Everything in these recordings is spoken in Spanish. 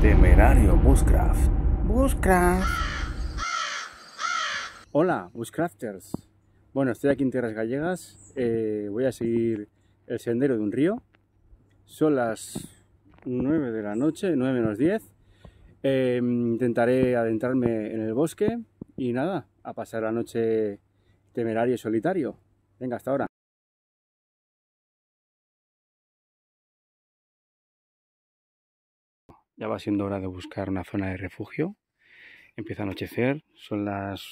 Temerario Bushcraft. Bushcraft. Hola, Bushcrafters. Bueno, estoy aquí en Tierras Gallegas. Eh, voy a seguir el sendero de un río. Son las 9 de la noche, 9 menos 10. Eh, intentaré adentrarme en el bosque y nada, a pasar la noche temerario y solitario. Venga, hasta ahora. Ya va siendo hora de buscar una zona de refugio. Empieza a anochecer, son las,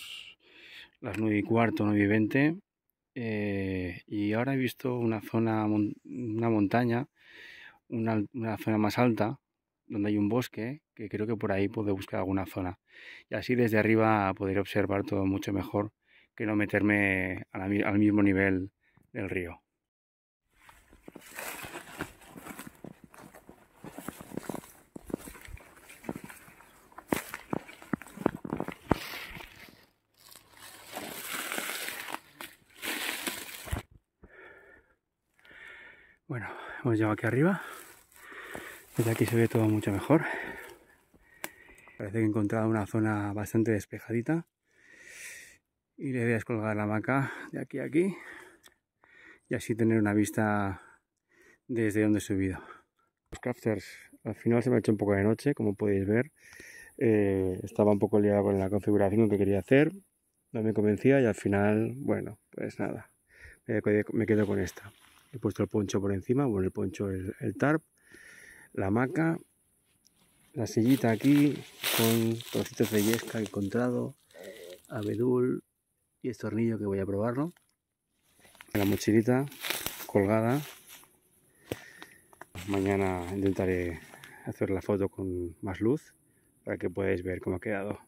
las 9 y cuarto, 9 y 20. Eh, y ahora he visto una zona, una montaña, una, zona más alta, donde hay un bosque, que creo que por ahí puedo buscar alguna zona. Y así desde arriba poder observar todo mucho mejor que no meterme al mismo nivel del río. Bueno, hemos llegado aquí arriba. Desde aquí se ve todo mucho mejor. Parece que he encontrado una zona bastante despejadita. Y le voy a colgar la hamaca de aquí a aquí. Y así tener una vista desde donde he subido. Los crafters, al final se me ha hecho un poco de noche, como podéis ver. Eh, estaba un poco liado con la configuración que quería hacer. No me convencía y al final, bueno, pues nada. Me quedo con esta he puesto el poncho por encima, bueno, el poncho, el, tarp, la hamaca, la sillita aquí con trocitos de yesca encontrado, abedul y estornillo que voy a probarlo. La mochilita colgada. Mañana intentaré hacer la foto con más luz para que podáis ver cómo ha quedado.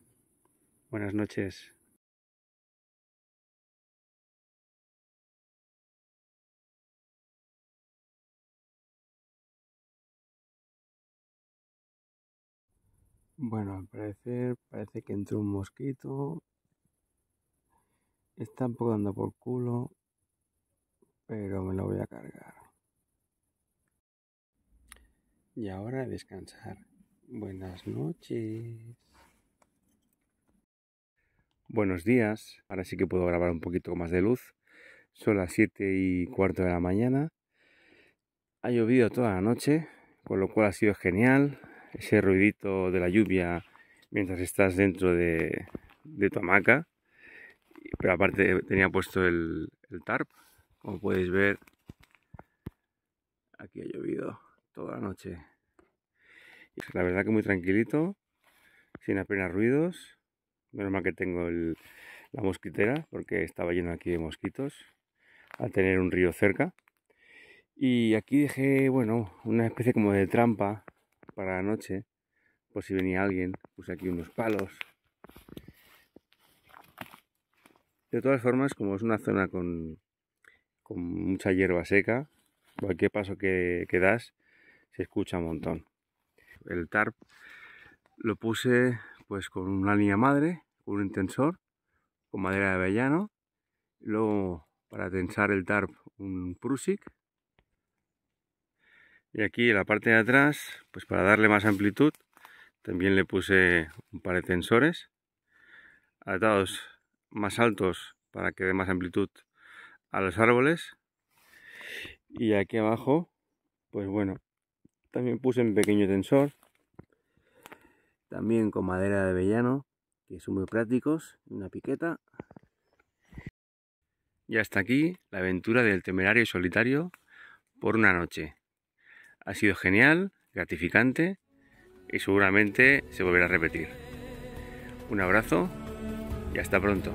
Buenas noches. Bueno, al parecer parece que entró un mosquito. Está un poco por culo, pero me lo voy a cargar. Y ahora descansar. Buenas noches. Buenos días. Ahora sí que puedo grabar un poquito más de luz. Son las 7 y cuarto de la mañana. Ha llovido toda la noche, con lo cual ha sido genial ese ruidito de la lluvia mientras estás dentro de, de tu hamaca. Pero aparte eh, tenía puesto el, tarp, como podéis ver, aquí ha llovido toda la noche. La verdad que muy tranquilito, sin apenas ruidos. Menos mal que tengo el, la mosquitera porque estaba lleno aquí de mosquitos al tener un río cerca. Y aquí dejé, bueno, una especie como de trampa para la noche, por pues si venía alguien, puse aquí unos palos. De todas formas, como es una zona con, mucha hierba seca, cualquier paso que, das se escucha un montón. El tarp lo puse pues con una línea madre, un intensor, con madera de avellano, luego para tensar el tarp un prusik y aquí en la parte de atrás pues para darle más amplitud también le puse un par de tensores atados más altos para que dé más amplitud a los árboles y aquí abajo pues bueno también puse un pequeño tensor también con madera de avellano que son muy prácticos una piqueta y hasta aquí la aventura del temerario solitario por una noche ha sido genial, gratificante y seguramente se volverá a repetir. Un abrazo y hasta pronto.